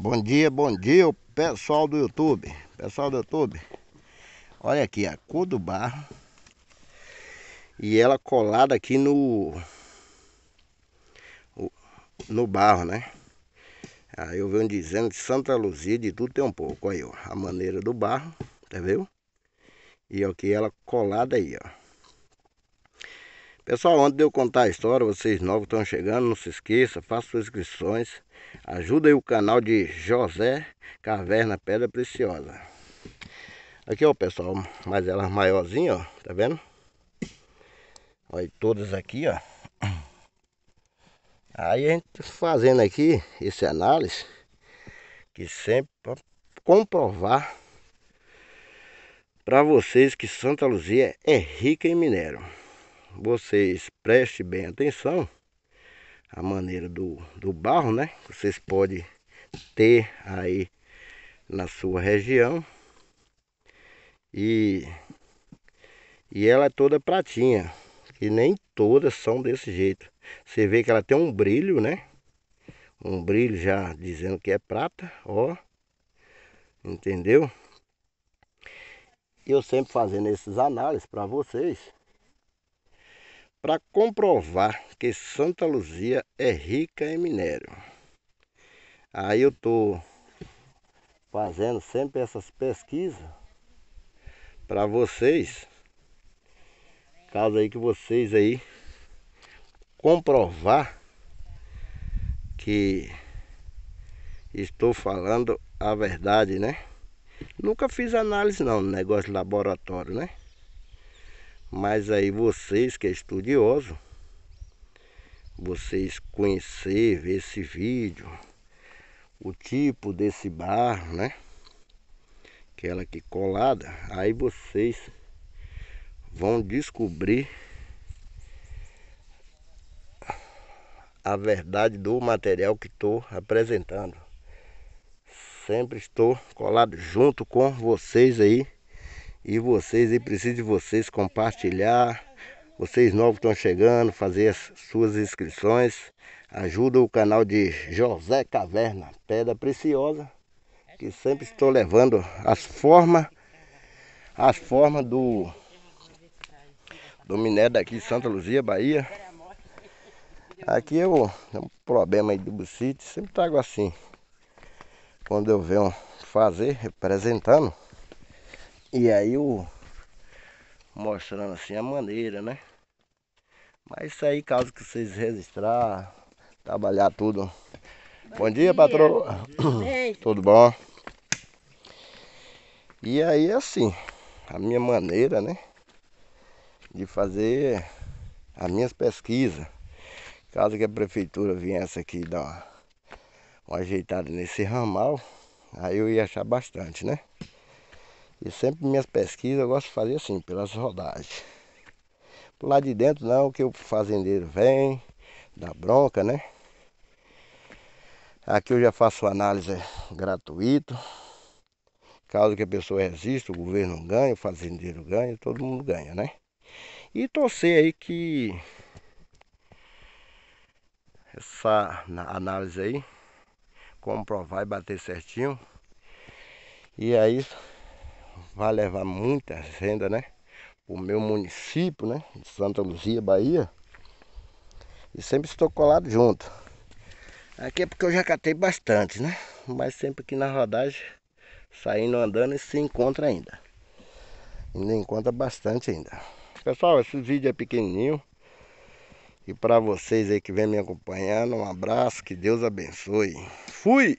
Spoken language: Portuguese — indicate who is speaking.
Speaker 1: Bom dia, bom dia, pessoal do YouTube. Pessoal do YouTube, olha aqui a cor do barro e ela colada aqui no no barro, né? Aí eu venho dizendo que Santa Luzia de tudo tem um pouco. Aí, ó, a maneira do barro, tá vendo? E aqui ela colada aí, ó. Pessoal, é antes de eu contar a história, vocês novos estão chegando, não se esqueça, faça suas inscrições. aí o canal de José Caverna Pedra Preciosa. Aqui, ó, pessoal, mas elas maiorzinhas, ó, tá vendo? Olha, todas aqui, ó. Aí a gente fazendo aqui esse análise, que sempre para comprovar para vocês que Santa Luzia é rica em minério vocês prestem bem atenção a maneira do, do barro, né? Vocês podem ter aí na sua região. E, e ela é toda pratinha, e nem todas são desse jeito. Você vê que ela tem um brilho, né? Um brilho já dizendo que é prata, ó. Entendeu? Eu sempre fazendo esses análises para vocês para comprovar que Santa Luzia é rica em minério. Aí eu estou fazendo sempre essas pesquisas para vocês, caso aí que vocês aí comprovar que estou falando a verdade, né? Nunca fiz análise não, negócio de laboratório, né? Mas aí vocês que é estudioso, vocês conhecer, ver esse vídeo, o tipo desse barro, né? Aquela que é colada, aí vocês vão descobrir a verdade do material que estou apresentando. Sempre estou colado junto com vocês aí. E vocês e preciso de vocês compartilhar. Vocês novos estão chegando, fazer as suas inscrições. Ajuda o canal de José Caverna, Pedra Preciosa, que sempre estou levando as formas, as formas do, do minério daqui de Santa Luzia, Bahia. Aqui eu é um problema aí do bucite, sempre trago assim. Quando eu venho fazer, representando. E aí o mostrando assim a maneira, né? Mas isso aí caso que vocês registrar, trabalhar tudo. Bom, bom dia, dia patrão. Tudo bom? E aí assim, a minha maneira, né? De fazer as minhas pesquisas. Caso que a prefeitura viesse aqui dar uma, uma ajeitada nesse ramal, aí eu ia achar bastante, né? E sempre minhas pesquisas eu gosto de fazer assim, pelas rodagens. Por lá de dentro não, que o fazendeiro vem, dá bronca, né? Aqui eu já faço análise gratuito. Caso que a pessoa resista, o governo ganha, o fazendeiro ganha, todo mundo ganha, né? E torcer aí que essa análise aí comprovar e bater certinho. E é isso vai levar muita renda, né? O meu município, né? De Santa Luzia, Bahia. E sempre estou colado junto. Aqui é porque eu já catei bastante, né? Mas sempre aqui na rodagem, saindo andando, e se encontra ainda. Ainda encontra bastante ainda. Pessoal, esse vídeo é pequenininho. E para vocês aí que vem me acompanhando, um abraço, que Deus abençoe. Fui!